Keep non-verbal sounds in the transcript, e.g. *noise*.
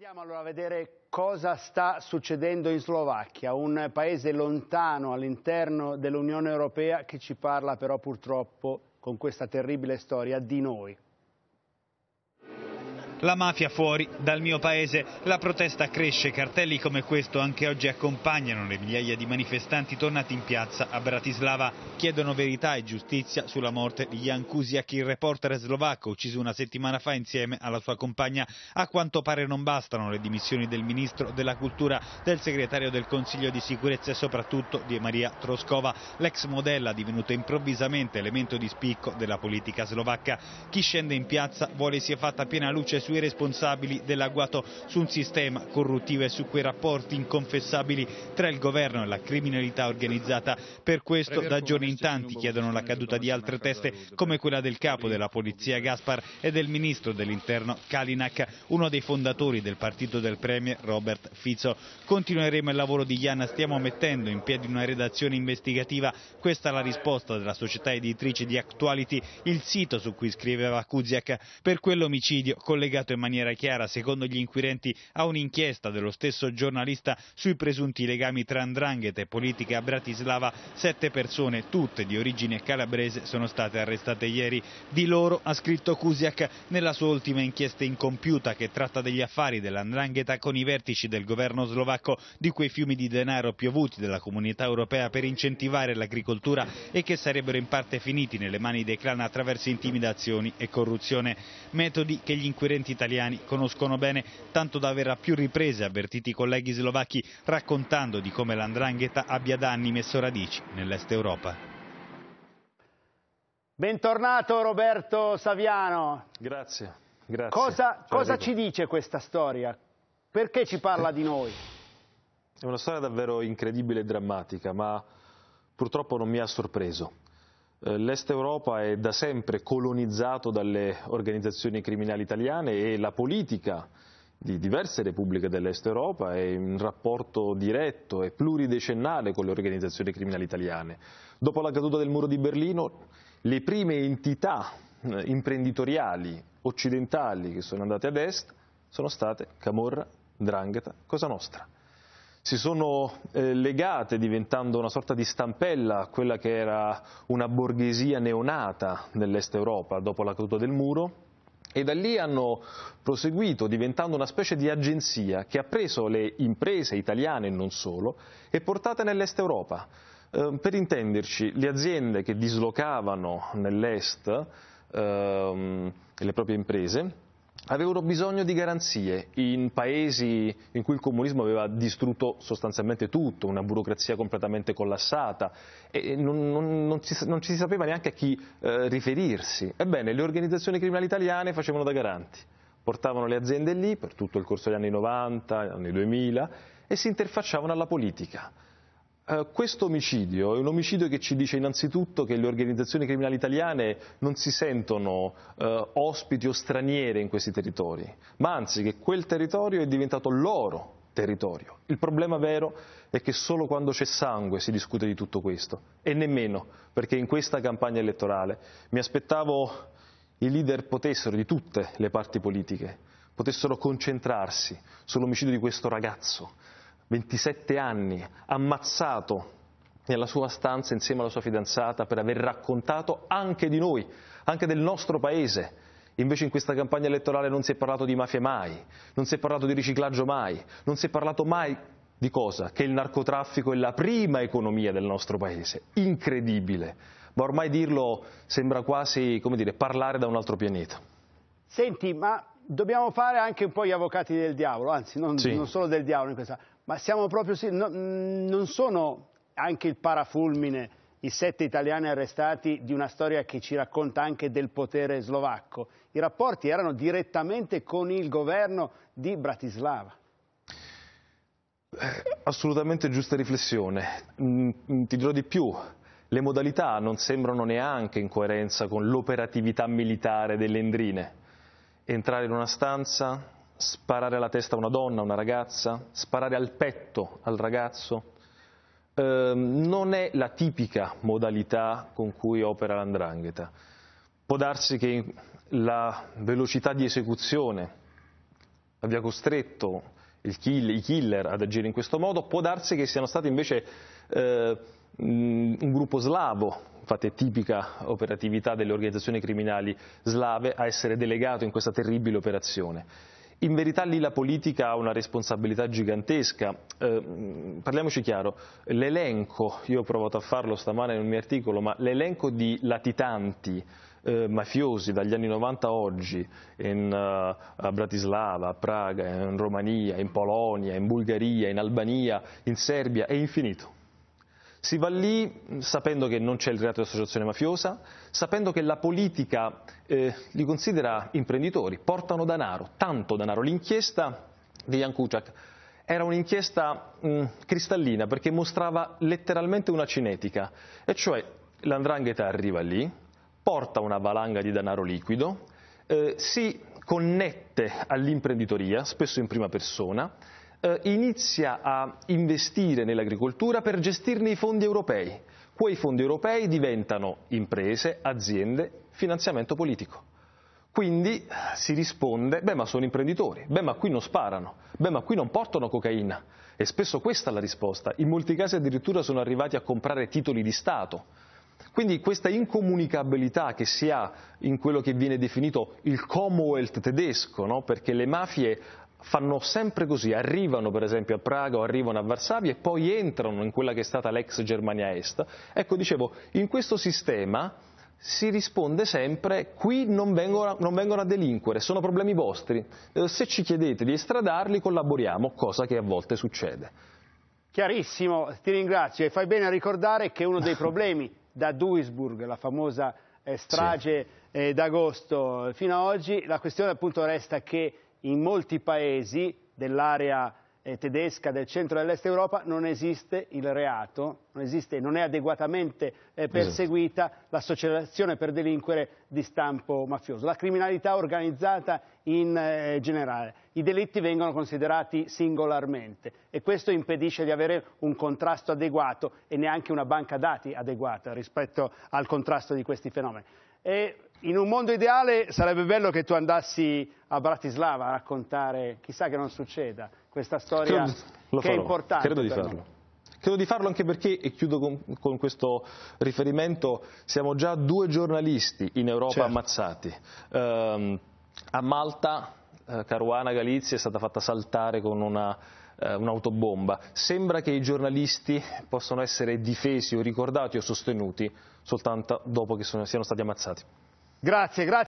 Andiamo allora a vedere cosa sta succedendo in Slovacchia, un paese lontano all'interno dell'Unione Europea che ci parla però purtroppo con questa terribile storia di noi. La mafia fuori dal mio paese, la protesta cresce, cartelli come questo anche oggi accompagnano le migliaia di manifestanti tornati in piazza a Bratislava. Chiedono verità e giustizia sulla morte di Jan Kusiak, il reporter slovacco ucciso una settimana fa insieme alla sua compagna. A quanto pare non bastano le dimissioni del ministro della cultura, del segretario del Consiglio di sicurezza e soprattutto di Maria Troskova, l'ex modella divenuta improvvisamente elemento di spicco della politica slovacca. Chi scende in piazza vuole sia fatta piena luce sui responsabili dell'agguato su un sistema corruttivo e su quei rapporti inconfessabili tra il governo e la criminalità organizzata. Per questo da giorni in tanti chiedono la caduta di altre teste come quella del capo della polizia Gaspar e del ministro dell'interno Kalinak, uno dei fondatori del partito del premier Robert Fizzo. Continueremo il lavoro di Ianna, stiamo mettendo in piedi una redazione investigativa, questa è la risposta della società editrice di Actuality, il sito su cui scriveva Kuziak. Per quell'omicidio collegato spiegato in maniera chiara, secondo gli inquirenti, a un'inchiesta dello stesso giornalista sui presunti legami tra andrangheta e politica a Bratislava. Sette persone, tutte di origine calabrese, sono state arrestate ieri. Di loro ha scritto Kusiak nella sua ultima inchiesta incompiuta che tratta degli affari dell'andrangheta con i vertici del governo slovacco di quei fiumi di denaro piovuti dalla comunità europea per incentivare l'agricoltura e che sarebbero in parte finiti nelle mani dei clan attraverso intimidazioni e corruzione. Metodi che gli inquirenti studenti italiani conoscono bene, tanto da aver a più riprese avvertiti i colleghi slovacchi raccontando di come l'andrangheta abbia da anni messo radici nell'est Europa. Bentornato Roberto Saviano. Grazie. grazie. Cosa, cosa ci dice questa storia? Perché ci parla di noi? È una storia davvero incredibile e drammatica, ma purtroppo non mi ha sorpreso. Eh, L'Est Europa è da sempre colonizzato dalle organizzazioni criminali italiane e la politica di diverse repubbliche dell'Est Europa è in rapporto diretto e pluridecennale con le organizzazioni criminali italiane. Dopo la caduta del muro di Berlino, le prime entità eh, imprenditoriali occidentali che sono andate ad Est sono state Camorra, Drangheta, Cosa Nostra si sono eh, legate diventando una sorta di stampella a quella che era una borghesia neonata nell'est Europa dopo la caduta del muro e da lì hanno proseguito diventando una specie di agenzia che ha preso le imprese italiane e non solo e portate nell'est Europa. Eh, per intenderci, le aziende che dislocavano nell'est ehm, le proprie imprese avevano bisogno di garanzie in paesi in cui il comunismo aveva distrutto sostanzialmente tutto, una burocrazia completamente collassata e non, non, non, ci, non ci, si sapeva neanche a chi eh, riferirsi. Ebbene, le organizzazioni criminali italiane facevano da garanti, portavano le aziende lì per tutto il corso degli anni 90, anni 2000 e si interfacciavano alla politica eh, questo omicidio è un omicidio che ci dice innanzitutto che le organizzazioni criminali italiane non si sentono uh, ospiti o straniere in questi territori, ma anzi che quel territorio è diventato loro territorio. Il problema vero è che solo quando c'è sangue si discute di tutto questo, e nemmeno perché in questa campagna elettorale mi aspettavo i leader potessero di tutte le parti politiche, potessero concentrarsi sull'omicidio di questo ragazzo, 27 anni, ammazzato nella sua stanza insieme alla sua fidanzata per aver raccontato anche di noi, anche del nostro paese. Invece in questa campagna elettorale non si è parlato di mafia mai, non si è parlato di riciclaggio mai, non si è parlato mai di cosa? Che il narcotraffico è la prima economia del nostro paese. Incredibile. Ma ormai dirlo sembra quasi, come dire, parlare da un altro pianeta. Senti, ma dobbiamo fare anche un po' gli avvocati del diavolo, anzi non, sì. non solo del diavolo in questa ma siamo proprio... No, mm, non sono anche il parafulmine i sette italiani arrestati di una storia che ci racconta anche del potere slovacco. I rapporti erano direttamente con il governo di Bratislava. Eh, assolutamente giusta riflessione. Mm, mm, ti dirò di più. Le modalità non sembrano neanche in coerenza con l'operatività militare delle Endrine. Entrare in una stanza, sparare alla testa a una donna, a una ragazza, sparare al petto al ragazzo, eh, non è la tipica modalità con cui opera l'andrangheta. Può darsi che la velocità di esecuzione abbia costretto kill, i killer ad agire in questo modo, può darsi che siano stati invece eh, un gruppo slavo, infatti è tipica operatività delle organizzazioni criminali slave, a essere delegato in questa terribile operazione. In verità lì la politica ha una responsabilità gigantesca, eh, parliamoci chiaro, l'elenco, io ho provato a farlo stamane nel mio articolo, ma l'elenco di latitanti eh, mafiosi dagli anni 90 a oggi in, uh, a Bratislava, a Praga, in Romania, in Polonia, in Bulgaria, in Albania, in Serbia è infinito si va lì mm, sapendo che non c'è il reato di associazione mafiosa, sapendo che la politica eh, li considera imprenditori, portano denaro, tanto denaro. L'inchiesta di Jan Kuciak era un'inchiesta mh, mm, cristallina perché mostrava letteralmente una cinetica, e cioè l'andrangheta arriva lì, porta una valanga di denaro liquido, eh, si connette all'imprenditoria, spesso in prima persona, eh, inizia a investire nell'agricoltura per gestirne i fondi europei. Quei fondi europei diventano imprese, aziende, finanziamento politico. Quindi eh, si risponde, beh ma sono imprenditori, beh ma qui non sparano, beh ma qui non portano cocaina. E spesso questa è la risposta. In molti casi addirittura sono arrivati a comprare titoli di Stato. Quindi questa incomunicabilità che si ha in quello che viene definito il Commonwealth tedesco, no? perché le mafie fanno sempre così, arrivano per esempio a Praga o arrivano a Varsavia e poi entrano in quella che è stata l'ex Germania Est. Ecco, dicevo, in questo sistema si risponde sempre qui non vengono, non vengono, a delinquere, sono problemi vostri, eh, se ci chiedete di estradarli collaboriamo, cosa che a volte succede. Chiarissimo, ti ringrazio e fai bene a ricordare che uno dei *laughs* problemi da Duisburg, la famosa eh, strage sì. Eh, d'agosto fino ad oggi, la questione appunto resta che in molti paesi dell'area eh, tedesca del centro e dell'est Europa non esiste il reato, non, esiste, non è adeguatamente eh, esatto. perseguita esatto. l'associazione per delinquere di stampo mafioso, la criminalità organizzata in eh, generale. I delitti vengono considerati singolarmente e questo impedisce di avere un contrasto adeguato e neanche una banca dati adeguata rispetto al contrasto di questi fenomeni. E in un mondo ideale sarebbe bello che tu andassi a Bratislava a raccontare, chissà che non succeda, questa storia credo, che farò, è importante. Credo di farlo. Credo di farlo anche perché, e chiudo con, con, questo riferimento, siamo già due giornalisti in Europa certo. ammazzati. Um, a Malta, eh, Caruana Galizia è stata fatta saltare con una eh, un'autobomba. Sembra che i giornalisti possano essere difesi o ricordati o sostenuti soltanto dopo che sono, siano stati ammazzati. Grazie, grazie.